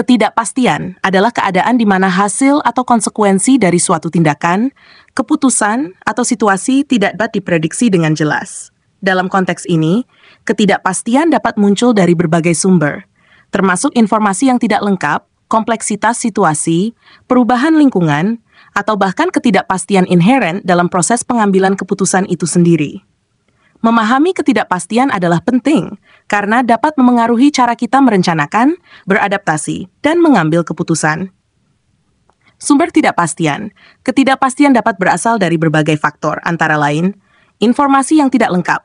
Ketidakpastian adalah keadaan di mana hasil atau konsekuensi dari suatu tindakan, keputusan, atau situasi tidak dapat diprediksi dengan jelas. Dalam konteks ini, ketidakpastian dapat muncul dari berbagai sumber, termasuk informasi yang tidak lengkap, kompleksitas situasi, perubahan lingkungan, atau bahkan ketidakpastian inheren dalam proses pengambilan keputusan itu sendiri. Memahami ketidakpastian adalah penting karena dapat memengaruhi cara kita merencanakan, beradaptasi, dan mengambil keputusan. Sumber tidak pastian. Ketidakpastian dapat berasal dari berbagai faktor, antara lain informasi yang tidak lengkap,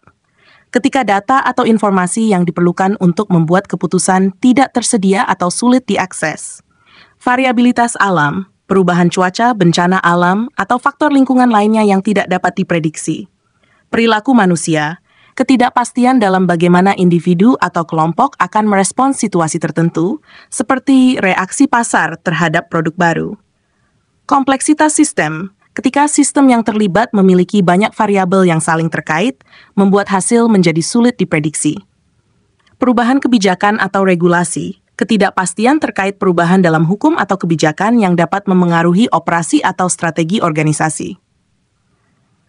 ketika data atau informasi yang diperlukan untuk membuat keputusan tidak tersedia atau sulit diakses. Variabilitas alam, perubahan cuaca, bencana alam, atau faktor lingkungan lainnya yang tidak dapat diprediksi. Perilaku manusia, ketidakpastian dalam bagaimana individu atau kelompok akan merespons situasi tertentu, seperti reaksi pasar terhadap produk baru. Kompleksitas sistem, ketika sistem yang terlibat memiliki banyak variabel yang saling terkait, membuat hasil menjadi sulit diprediksi. Perubahan kebijakan atau regulasi, ketidakpastian terkait perubahan dalam hukum atau kebijakan yang dapat memengaruhi operasi atau strategi organisasi.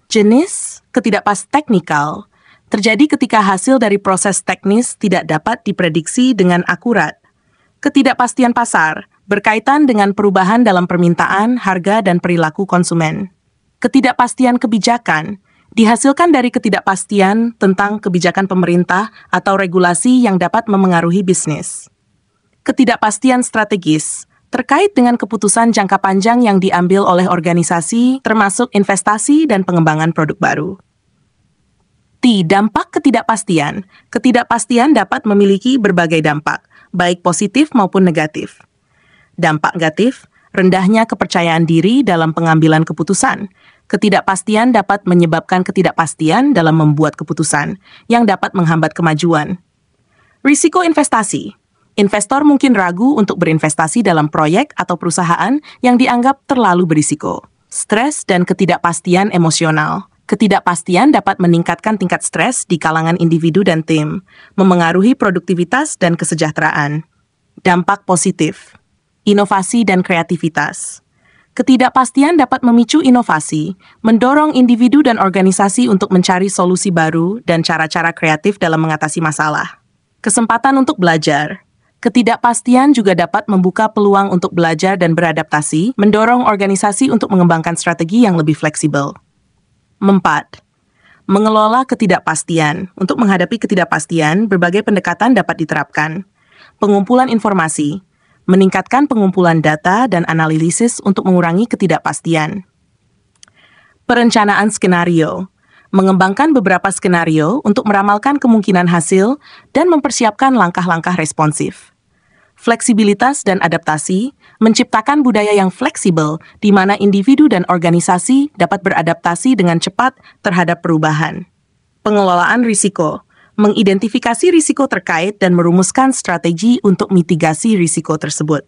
Jenis ketidakpas teknikal terjadi ketika hasil dari proses teknis tidak dapat diprediksi dengan akurat. Ketidakpastian pasar berkaitan dengan perubahan dalam permintaan, harga, dan perilaku konsumen. Ketidakpastian kebijakan dihasilkan dari ketidakpastian tentang kebijakan pemerintah atau regulasi yang dapat memengaruhi bisnis. Ketidakpastian strategis terkait dengan keputusan jangka panjang yang diambil oleh organisasi, termasuk investasi dan pengembangan produk baru mengerti dampak ketidakpastian. Ketidakpastian dapat memiliki berbagai dampak, baik positif maupun negatif. Dampak negatif, rendahnya kepercayaan diri dalam pengambilan keputusan. Ketidakpastian dapat menyebabkan ketidakpastian dalam membuat keputusan, yang dapat menghambat kemajuan. Risiko investasi. Investor mungkin ragu untuk berinvestasi dalam proyek atau perusahaan yang dianggap terlalu berisiko. Stres dan ketidakpastian emosional Ketidakpastian dapat meningkatkan tingkat stres di kalangan individu dan tim, memengaruhi produktivitas dan kesejahteraan. Dampak positif, inovasi dan kreativitas. Ketidakpastian dapat memicu inovasi, mendorong individu dan organisasi untuk mencari solusi baru dan cara-cara kreatif dalam mengatasi masalah. Kesempatan untuk belajar. Ketidakpastian juga dapat membuka peluang untuk belajar dan beradaptasi, mendorong organisasi untuk mengembangkan strategi yang lebih fleksibel. 4. Mengelola ketidakpastian. Untuk menghadapi ketidakpastian, berbagai pendekatan dapat diterapkan. Pengumpulan informasi. Meningkatkan pengumpulan data dan analisis untuk mengurangi ketidakpastian. Perencanaan skenario. Mengembangkan beberapa skenario untuk meramalkan kemungkinan hasil dan mempersiapkan langkah-langkah responsif fleksibilitas dan adaptasi menciptakan budaya yang fleksibel di mana individu dan organisasi dapat beradaptasi dengan cepat terhadap perubahan. Pengelolaan risiko mengidentifikasi risiko terkait dan merumuskan strategi untuk mitigasi risiko tersebut.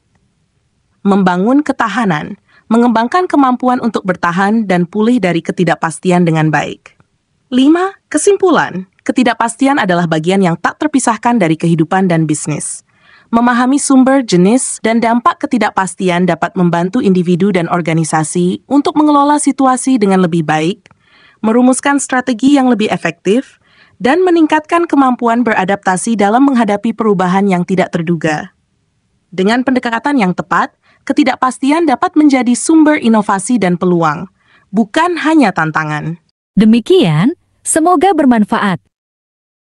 Membangun ketahanan mengembangkan kemampuan untuk bertahan dan pulih dari ketidakpastian dengan baik. 5. Kesimpulan Ketidakpastian adalah bagian yang tak terpisahkan dari kehidupan dan bisnis. Memahami sumber, jenis, dan dampak ketidakpastian dapat membantu individu dan organisasi untuk mengelola situasi dengan lebih baik, merumuskan strategi yang lebih efektif, dan meningkatkan kemampuan beradaptasi dalam menghadapi perubahan yang tidak terduga. Dengan pendekatan yang tepat, ketidakpastian dapat menjadi sumber inovasi dan peluang, bukan hanya tantangan. Demikian, semoga bermanfaat.